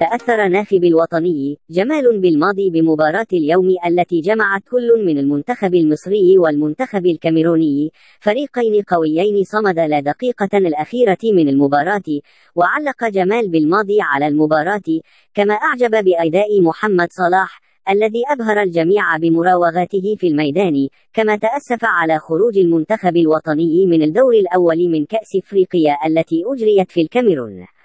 تأثر ناخب الوطني جمال بالماضي بمباراة اليوم التي جمعت كل من المنتخب المصري والمنتخب الكاميروني فريقين قويين صمد لا دقيقة الأخيرة من المباراة وعلق جمال بالماضي على المباراة كما أعجب بأداء محمد صلاح الذي أبهر الجميع بمراوغاته في الميدان كما تأسف على خروج المنتخب الوطني من الدور الأول من كأس إفريقيا التي أجريت في الكاميرون